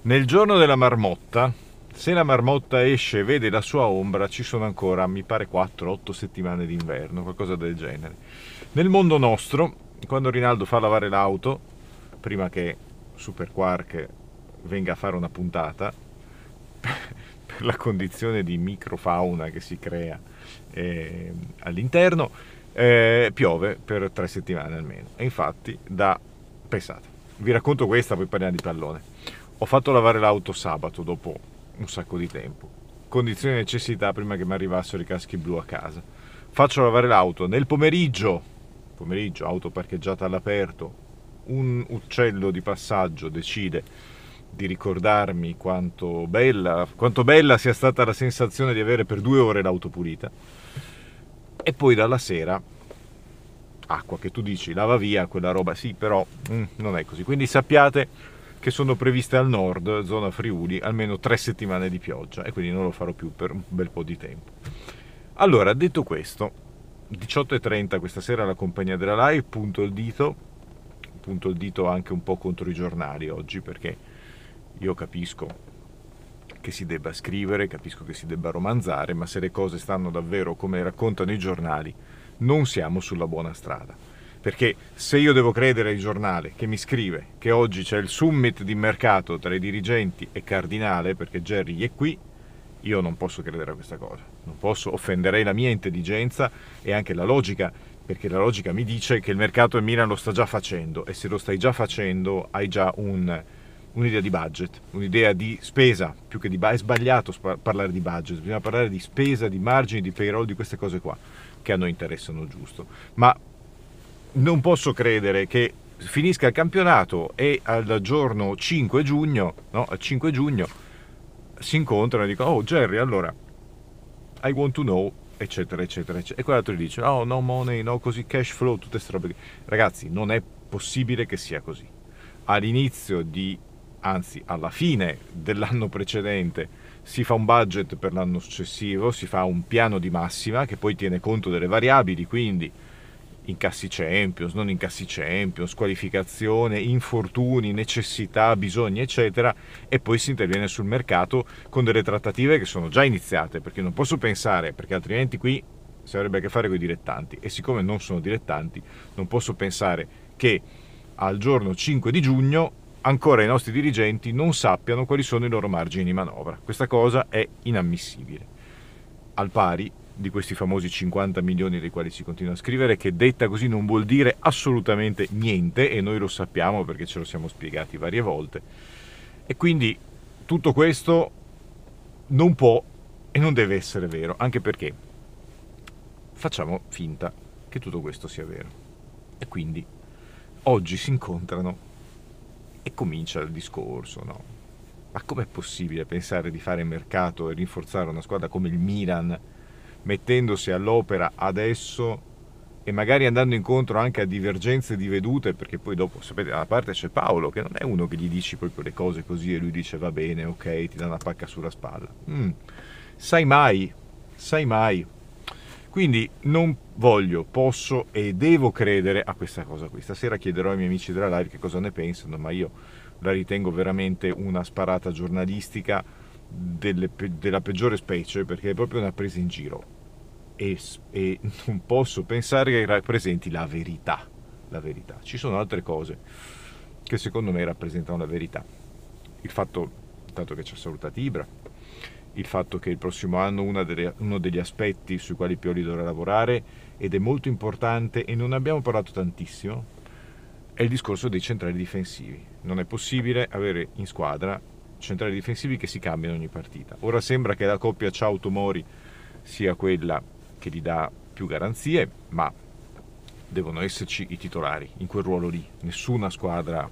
Nel giorno della marmotta, se la marmotta esce e vede la sua ombra, ci sono ancora, mi pare, 4-8 settimane d'inverno, qualcosa del genere. Nel mondo nostro, quando Rinaldo fa lavare l'auto, prima che Super Quark venga a fare una puntata, per la condizione di microfauna che si crea eh, all'interno, eh, piove per tre settimane almeno. E infatti da... pensate, vi racconto questa, poi parliamo di pallone ho fatto lavare l'auto sabato dopo un sacco di tempo. Condizioni di necessità prima che mi arrivassero i caschi blu a casa. Faccio lavare l'auto nel pomeriggio, pomeriggio, auto parcheggiata all'aperto. Un uccello di passaggio decide di ricordarmi quanto bella, quanto bella sia stata la sensazione di avere per due ore l'auto pulita. E poi dalla sera acqua che tu dici lava via quella roba, sì, però mm, non è così. Quindi sappiate che sono previste al nord, zona Friuli, almeno tre settimane di pioggia e quindi non lo farò più per un bel po' di tempo. Allora, detto questo, 18.30 questa sera la compagnia della live, punto il dito, punto il dito anche un po' contro i giornali oggi perché io capisco che si debba scrivere, capisco che si debba romanzare, ma se le cose stanno davvero come raccontano i giornali, non siamo sulla buona strada. Perché se io devo credere al giornale che mi scrive che oggi c'è il summit di mercato tra i dirigenti e Cardinale, perché Jerry è qui, io non posso credere a questa cosa. Non posso, offenderei la mia intelligenza e anche la logica, perché la logica mi dice che il mercato in Milan lo sta già facendo e se lo stai già facendo hai già un, un'idea di budget, un'idea di spesa, più che di budget, è sbagliato parlare di budget, bisogna parlare di spesa, di margini, di payroll, di queste cose qua che a noi interessano giusto. Ma non posso credere che finisca il campionato e al giorno 5 giugno, no, 5 giugno si incontrano e dicono oh Jerry allora I want to know eccetera eccetera eccetera e quell'altro gli dice oh no money no così cash flow tutte queste robe ragazzi non è possibile che sia così all'inizio di anzi alla fine dell'anno precedente si fa un budget per l'anno successivo si fa un piano di massima che poi tiene conto delle variabili quindi incassi Champions, non incassi Champions, squalificazione, infortuni, necessità, bisogni, eccetera, e poi si interviene sul mercato con delle trattative che sono già iniziate, perché non posso pensare, perché altrimenti qui si avrebbe a che fare con i dilettanti e siccome non sono dilettanti, non posso pensare che al giorno 5 di giugno ancora i nostri dirigenti non sappiano quali sono i loro margini di manovra. Questa cosa è inammissibile. Al pari di questi famosi 50 milioni dei quali si continua a scrivere, che detta così non vuol dire assolutamente niente e noi lo sappiamo perché ce lo siamo spiegati varie volte. E quindi tutto questo non può e non deve essere vero, anche perché facciamo finta che tutto questo sia vero. E quindi oggi si incontrano e comincia il discorso, no? Ma com'è possibile pensare di fare mercato e rinforzare una squadra come il Milan mettendosi all'opera adesso e magari andando incontro anche a divergenze di vedute, perché poi dopo, sapete, da parte c'è Paolo, che non è uno che gli dici proprio le cose così e lui dice va bene, ok, ti dà una pacca sulla spalla. Mm, sai mai, sai mai. Quindi non voglio, posso e devo credere a questa cosa qui. Stasera chiederò ai miei amici della live che cosa ne pensano, ma io la ritengo veramente una sparata giornalistica delle, della peggiore specie perché è proprio una presa in giro e, e non posso pensare che rappresenti la verità. La verità. Ci sono altre cose che secondo me rappresentano la verità. Il fatto tanto che ci ha salutati Ibra, il fatto che il prossimo anno delle, uno degli aspetti sui quali Pioli dovrà lavorare ed è molto importante e non abbiamo parlato tantissimo è il discorso dei centrali difensivi. Non è possibile avere in squadra centrali difensivi che si cambiano ogni partita. Ora sembra che la coppia Ciao-Tomori sia quella che gli dà più garanzie, ma devono esserci i titolari in quel ruolo lì. Nessuna squadra,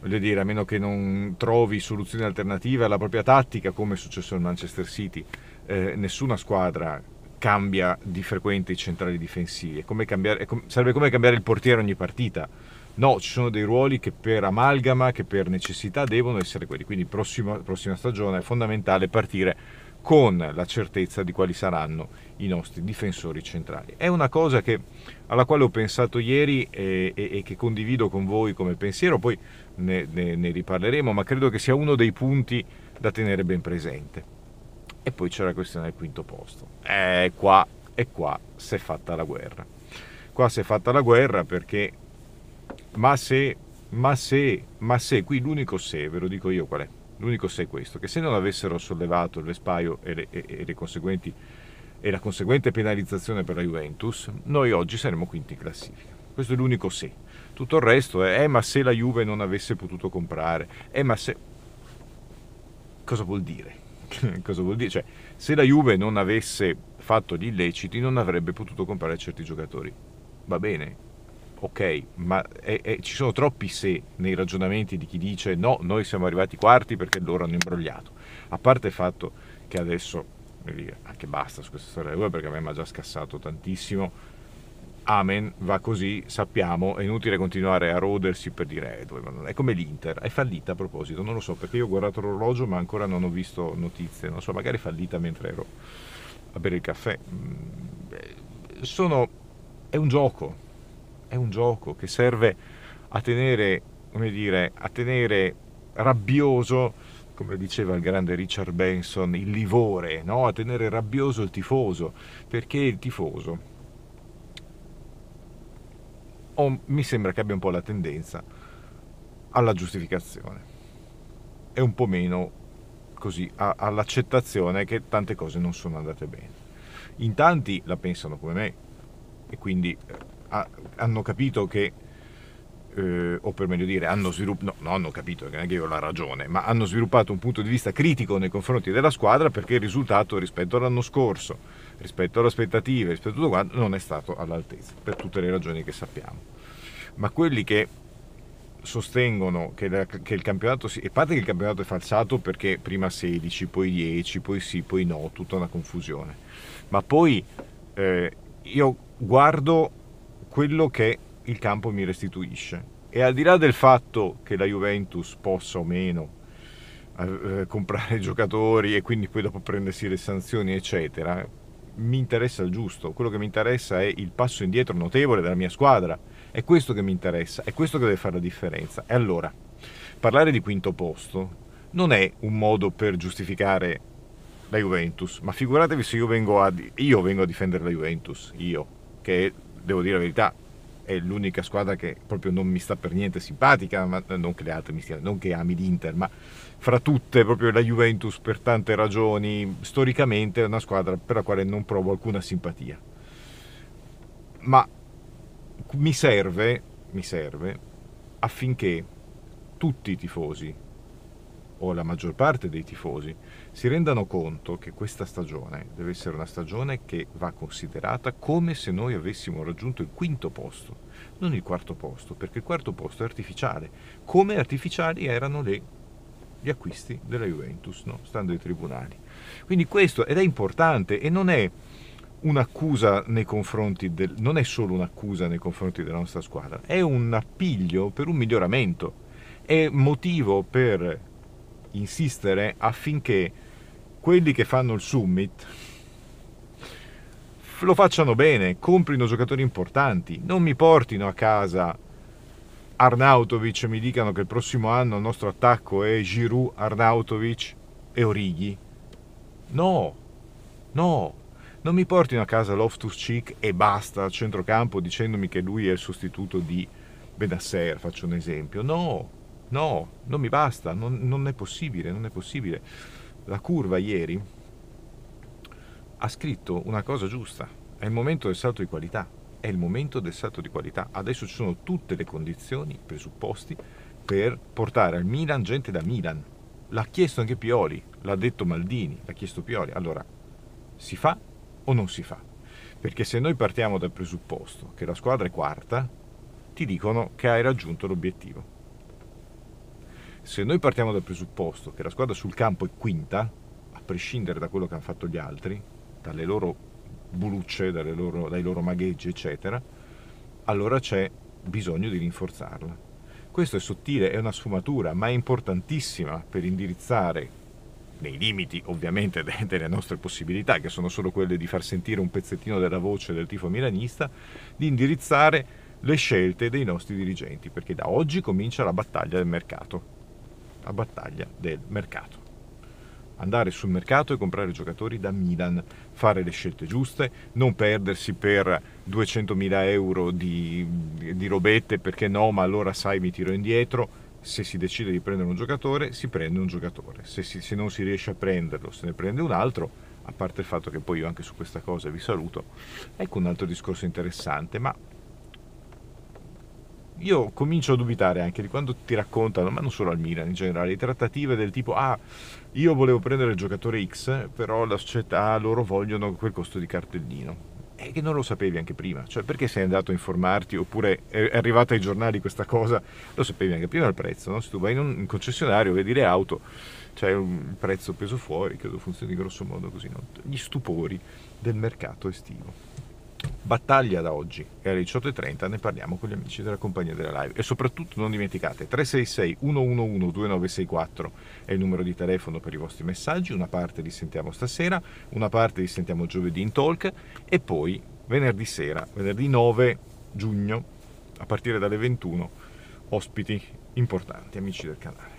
voglio dire, a meno che non trovi soluzioni alternative alla propria tattica, come è successo al Manchester City, eh, nessuna squadra cambia di frequente i centrali difensivi. È come cambiare, è com- sarebbe come cambiare il portiere ogni partita No, ci sono dei ruoli che per amalgama, che per necessità devono essere quelli. Quindi prossima, prossima stagione è fondamentale partire con la certezza di quali saranno i nostri difensori centrali. È una cosa che, alla quale ho pensato ieri e, e, e, che condivido con voi come pensiero, poi ne, ne, ne riparleremo, ma credo che sia uno dei punti da tenere ben presente. E poi c'è la questione del quinto posto. E qua, e qua si è fatta la guerra. Qua si è fatta la guerra perché ma se, ma se, ma se, qui l'unico se, ve lo dico io qual è, l'unico se è questo, che se non avessero sollevato il Vespaio e, le, e, le conseguenti, e la conseguente penalizzazione per la Juventus, noi oggi saremmo quinti in classifica. Questo è l'unico se. Tutto il resto è, eh, ma se la Juve non avesse potuto comprare, è eh, ma se... Cosa vuol dire? cosa vuol dire? Cioè, se la Juve non avesse fatto gli illeciti non avrebbe potuto comprare certi giocatori. Va bene, ok, ma è, è, ci sono troppi se nei ragionamenti di chi dice no, noi siamo arrivati quarti perché loro hanno imbrogliato. A parte il fatto che adesso, anche basta su questa storia della perché a me mi ha già scassato tantissimo, amen, va così, sappiamo, è inutile continuare a rodersi per dire, eh, è come l'Inter, è fallita a proposito, non lo so, perché io ho guardato l'orologio ma ancora non ho visto notizie, non so, magari è fallita mentre ero a bere il caffè. Mm, eh, sono, è un gioco, è un gioco che serve a tenere, come dire, a tenere rabbioso come diceva il grande Richard Benson, il livore, no? a tenere rabbioso il tifoso, perché il tifoso oh, mi sembra che abbia un po' la tendenza alla giustificazione e un po' meno così a, all'accettazione che tante cose non sono andate bene. In tanti la pensano come me e quindi eh, ha, hanno capito che, eh, o per meglio dire, hanno sviluppato, no, non hanno capito, non è io ho la ragione, ma hanno sviluppato un punto di vista critico nei confronti della squadra perché il risultato rispetto all'anno scorso, rispetto alle aspettative, rispetto a tutto quanto, non è stato all'altezza, per tutte le ragioni che sappiamo. Ma quelli che sostengono che, la, che, il campionato si, e parte che il campionato è falsato perché prima 16, poi 10, poi sì, poi no, tutta una confusione. Ma poi eh, io guardo quello che il campo mi restituisce. E al di là del fatto che la Juventus possa o meno eh, eh comprare giocatori e quindi poi dopo prendersi le sanzioni, eccetera, mi interessa il giusto, quello che mi interessa è il passo indietro notevole della mia squadra, è questo che mi interessa, è questo che deve fare la differenza. E allora, parlare di quinto posto non è un modo per giustificare la Juventus, ma figuratevi se io vengo a, io vengo a difendere la Juventus, io, che devo dire la verità, è l'unica squadra che proprio non mi sta per niente simpatica, ma non che le altre mi stiano, non che ami l'Inter, ma fra tutte proprio la Juventus per tante ragioni, storicamente è una squadra per la quale non provo alcuna simpatia. Ma mi serve, mi serve affinché tutti i tifosi o la maggior parte dei tifosi si rendano conto che questa stagione deve essere una stagione che va considerata come se noi avessimo raggiunto il quinto posto, non il quarto posto, perché il quarto posto è artificiale, come artificiali erano le, gli acquisti della Juventus, no? stando ai tribunali. Quindi questo ed è importante e non è un'accusa nei confronti del, non è solo un'accusa nei confronti della nostra squadra, è un appiglio per un miglioramento, è motivo per insistere affinché quelli che fanno il summit lo facciano bene, comprino giocatori importanti, non mi portino a casa Arnautovic e mi dicano che il prossimo anno il nostro attacco è Giroud, Arnautovic e Orighi. No, no, non mi portino a casa Loftus Cheek e basta al centrocampo dicendomi che lui è il sostituto di Benasser, faccio un esempio. No, No, non mi basta, non, non è possibile, non è possibile. La curva ieri ha scritto una cosa giusta, è il momento del salto di qualità, è il momento del salto di qualità. Adesso ci sono tutte le condizioni, i presupposti per portare al Milan gente da Milan. L'ha chiesto anche Pioli, l'ha detto Maldini, l'ha chiesto Pioli. Allora, si fa o non si fa? Perché se noi partiamo dal presupposto che la squadra è quarta, ti dicono che hai raggiunto l'obiettivo se noi partiamo dal presupposto che la squadra sul campo è quinta, a prescindere da quello che hanno fatto gli altri, dalle loro bulucce, dalle loro, dai loro magheggi, eccetera, allora c'è bisogno di rinforzarla. Questo è sottile, è una sfumatura, ma è importantissima per indirizzare, nei limiti ovviamente delle nostre possibilità, che sono solo quelle di far sentire un pezzettino della voce del tifo milanista, di indirizzare le scelte dei nostri dirigenti, perché da oggi comincia la battaglia del mercato la battaglia del mercato. Andare sul mercato e comprare giocatori da Milan, fare le scelte giuste, non perdersi per 200.000 euro di, di robette perché no, ma allora sai mi tiro indietro. Se si decide di prendere un giocatore, si prende un giocatore. se, si, se non si riesce a prenderlo, se ne prende un altro a parte il fatto che poi io anche su questa cosa vi saluto, ecco un altro discorso interessante, ma io comincio a dubitare anche di quando ti raccontano, ma non solo al Milan in generale, trattative del tipo ah, io volevo prendere il giocatore X, però la società loro vogliono quel costo di cartellino. E che non lo sapevi anche prima, cioè perché sei andato a informarti oppure è arrivata ai giornali questa cosa, lo sapevi anche prima il prezzo, no? se tu vai in un concessionario, vedi le auto, c'è un prezzo peso fuori, credo funzioni grosso modo così, no? gli stupori del mercato estivo battaglia da oggi che alle 18.30 ne parliamo con gli amici della compagnia della live e soprattutto non dimenticate 366 111 2964 è il numero di telefono per i vostri messaggi una parte li sentiamo stasera una parte li sentiamo giovedì in talk e poi venerdì sera venerdì 9 giugno a partire dalle 21 ospiti importanti amici del canale